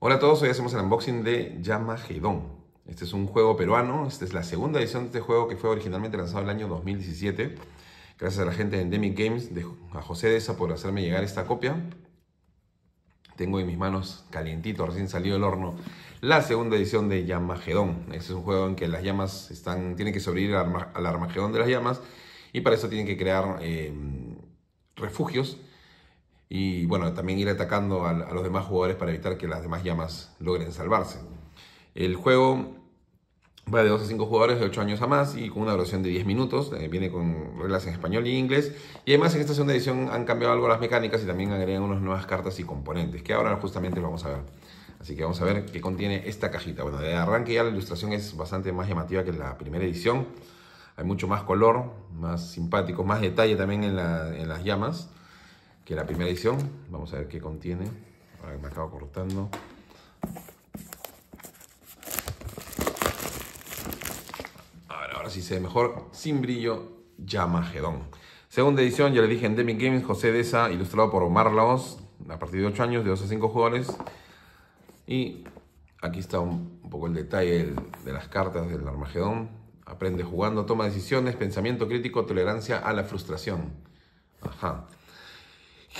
Hola a todos, hoy hacemos el unboxing de Yamagedon. Este es un juego peruano, esta es la segunda edición de este juego que fue originalmente lanzado el año 2017. Gracias a la gente de Endemic Games, de, a José Deza por hacerme llegar esta copia. Tengo en mis manos calientito, recién salido del horno, la segunda edición de Yamagedon. Este es un juego en que las llamas están, tienen que sobrevivir al, Armagedón de las llamas y para eso tienen que crear eh, refugios y bueno, también ir atacando a, los demás jugadores para evitar que las demás llamas logren salvarse. El juego va de 2 a 5 jugadores de 8 años a más y con una duración de 10 minutos, eh, viene con reglas en español y inglés y además en esta segunda edición han cambiado algo las mecánicas y también agregan unas nuevas cartas y componentes que ahora justamente vamos a ver. Así que vamos a ver qué contiene esta cajita. Bueno, de arranque ya la ilustración es bastante más llamativa que la primera edición. Hay mucho más color, más simpático, más detalle también en, en las llamas que la primera edición. Vamos a ver qué contiene. Ahora me acabo cortando. Ahora, ahora sí se ve mejor. Sin brillo, Yamagedón. Segunda edición, ya le dije, Demi Games, José Deza, ilustrado por Omar Laos, a partir de 8 años, de 2 a 5 jugadores. Y aquí está un, un poco el detalle de las cartas del Armagedón. Aprende jugando, toma decisiones, pensamiento crítico, tolerancia a la frustración. Ajá.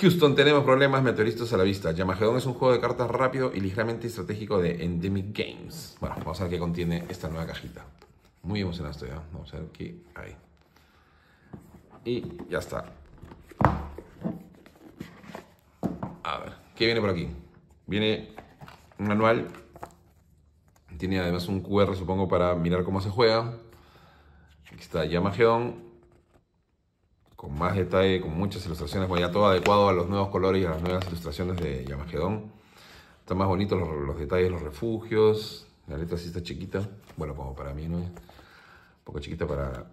Houston, tenemos problemas meteoristas a la vista. Yamahedon es un juego de cartas rápido y ligeramente estratégico de Endemic Games. Bueno, vamos a ver qué contiene esta nueva cajita. Muy emocionado estoy, ¿eh? Vamos a ver qué hay. Y ya está. A ver, ¿qué viene por aquí? Viene un manual. Tiene además un QR, supongo, para mirar cómo se juega. Aquí está Yamahedon con más detalle, con muchas ilustraciones, bueno, ya todo adecuado a los nuevos colores y a las nuevas ilustraciones de Yamagedón. Están más bonitos los, detalles, los refugios. La letra sí está chiquita. Bueno, como para mí, ¿no? Un poco chiquita para,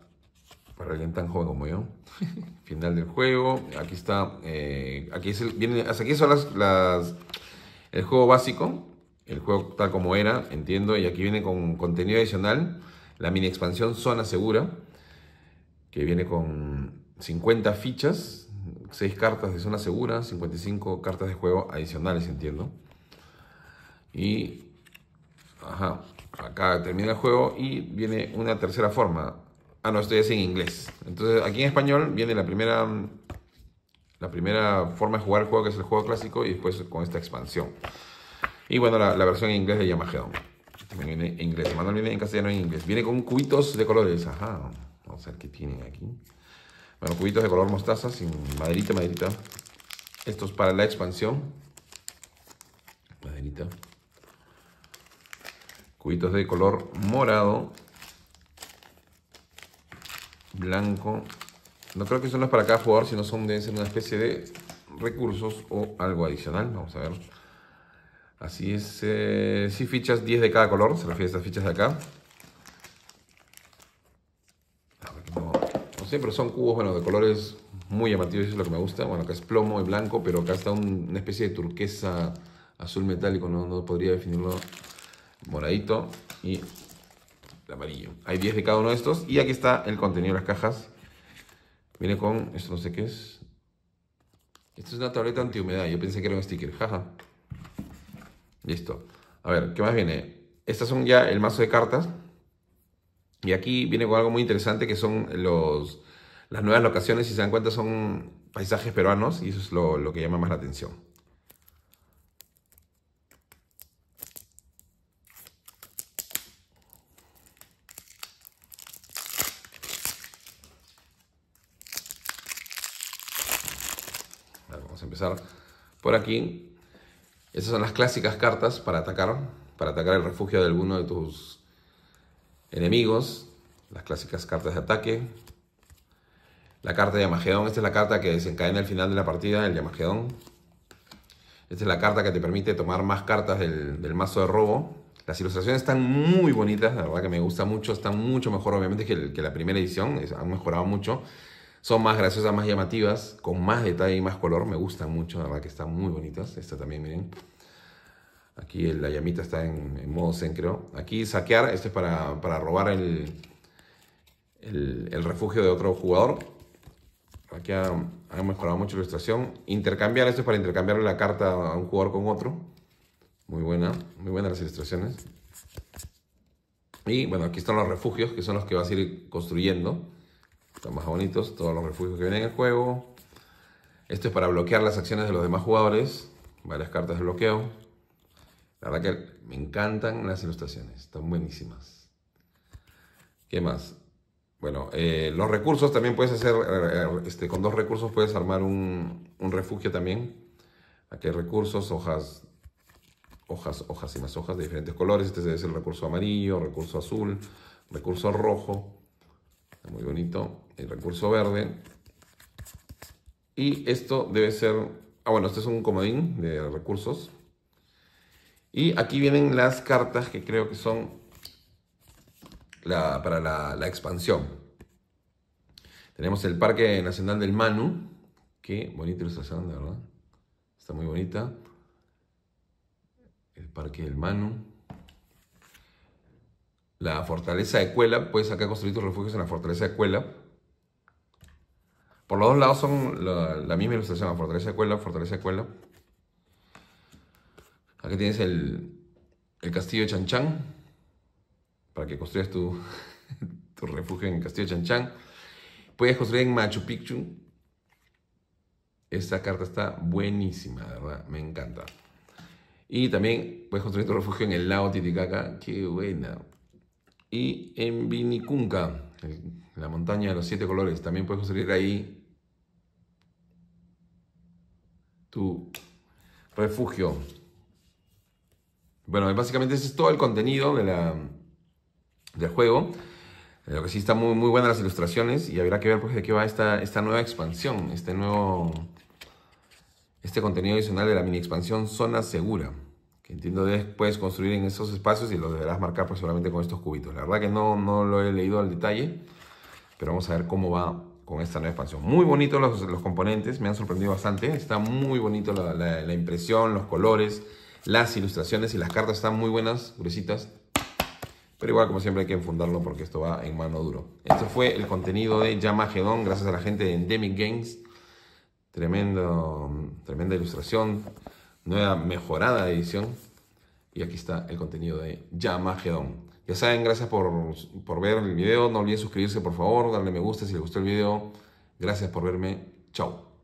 para alguien tan joven como yo. Final del juego. Aquí está. Eh, aquí es el, viene, hasta aquí son las, las, el juego básico. El juego tal como era, entiendo. Y aquí viene con contenido adicional. La mini expansión Zona Segura. Que viene con 50 fichas, 6 cartas de zona segura, 55 cartas de juego adicionales, entiendo. Y ajá, acá termina el juego y viene una tercera forma. Ah, no, esto ya es en inglés. Entonces, aquí en español viene la primera la primera forma de jugar el juego, que es el juego clásico, y después con esta expansión. Y bueno, la, versión en inglés de Yamahedon, También viene en inglés. Manuel viene en castellano y en inglés. Viene con cubitos de colores. Ajá. Vamos a ver qué tienen aquí. Bueno, cubitos de color mostaza sin maderita, maderita. Esto es para la expansión. Maderita. Cubitos de color morado. Blanco. No creo que no es para cada jugador, sino son, deben ser una especie de recursos o algo adicional. Vamos a ver. Así es. si eh, sí, fichas 10 de cada color. Se refiere a estas fichas de acá. pero son cubos, bueno, de colores muy llamativos, eso es lo que me gusta. Bueno, acá es plomo y blanco, pero acá está una especie de turquesa azul metálico, no, no podría definirlo moradito y amarillo. Hay 10 de cada uno de estos y aquí está el contenido de las cajas. Viene con, esto no sé qué es. Esto es una tableta antihumedad, yo pensé que era un sticker, jaja. Listo. A ver, ¿qué más viene? Estas son ya el mazo de cartas. Y aquí viene con algo muy interesante que son las nuevas locaciones, si se dan cuenta, son paisajes peruanos y eso es lo, que llama más la atención. vamos a empezar por aquí. Esas son las clásicas cartas para atacar, para atacar el refugio de alguno de tus enemigos, las clásicas cartas de ataque. La carta de Yamagedón, esta es la carta que desencadena el final de la partida, el Yamagedón. Esta es la carta que te permite tomar más cartas del, mazo de robo. Las ilustraciones están muy bonitas, la verdad que me gusta mucho, están mucho mejor obviamente que, que la primera edición, han mejorado mucho. Son más graciosas, más llamativas, con más detalle y más color, me gustan mucho, la verdad que están muy bonitas. Esta también, miren. Aquí la llamita está en, modo zen, creo. Aquí saquear, esto es para, robar el, el, refugio de otro jugador. Aquí ha, mejorado mucho la ilustración. Intercambiar, esto es para intercambiar la carta a un jugador con otro. Muy buena, muy buenas las ilustraciones. Y bueno, aquí están los refugios, que son los que vas a ir construyendo. Están más bonitos, todos los refugios que vienen en el juego. Esto es para bloquear las acciones de los demás jugadores. Varias cartas de bloqueo. La verdad que me encantan las ilustraciones, están buenísimas. ¿Qué más? Bueno, eh, los recursos también puedes hacer, eh, eh, este, con dos recursos puedes armar un, refugio también. Aquí hay recursos, hojas, hojas, hojas y más hojas de diferentes colores. Este es el recurso amarillo, recurso azul, recurso rojo, muy bonito, el recurso verde. Y esto debe ser, ah bueno, este es un comodín de recursos. Y aquí vienen las cartas que creo que son para la, expansión. Tenemos el Parque Nacional del Manu. Qué bonita ilustración, de verdad. Está muy bonita. El Parque del Manu. La fortaleza de Cuela. Puedes acá construir tus refugios en la fortaleza de Cuela. Por los dos lados son la, la misma ilustración, la fortaleza de Cuela, fortaleza de Cuela. Aquí tienes el, castillo de Chanchan para que construyas tu, tu refugio en el castillo de Chan Puedes construir en Machu Picchu. Esta carta está buenísima, de verdad, me encanta. Y también puedes construir tu refugio en el lago Titicaca, qué buena. Y en Vinicunca, la montaña de los siete colores, también puedes construir ahí tu refugio. Bueno, básicamente ese es todo el contenido de la, del juego. Eh, lo que sí está muy, muy buenas las ilustraciones y habrá que ver pues, de qué va esta, esta nueva expansión, este nuevo este contenido adicional de la mini expansión Zona Segura, que entiendo que puedes construir en esos espacios y los deberás marcar pues, solamente con estos cubitos. La verdad que no, lo he leído al detalle, pero vamos a ver cómo va con esta nueva expansión. Muy bonitos los, los componentes, me han sorprendido bastante. Está muy bonito la impresión, los colores. Las ilustraciones y las cartas están muy buenas, gruesitas. Pero igual, como siempre, hay que enfundarlo porque esto va en mano duro. Esto fue el contenido de Yamagedon, gracias a la gente de Endemic Games. Tremendo, tremenda ilustración, nueva mejorada edición. Y aquí está el contenido de Yamagedon. Ya saben, gracias por, por ver el video. No olviden suscribirse, por favor, darle me gusta si les gustó el video. Gracias por verme. Chao.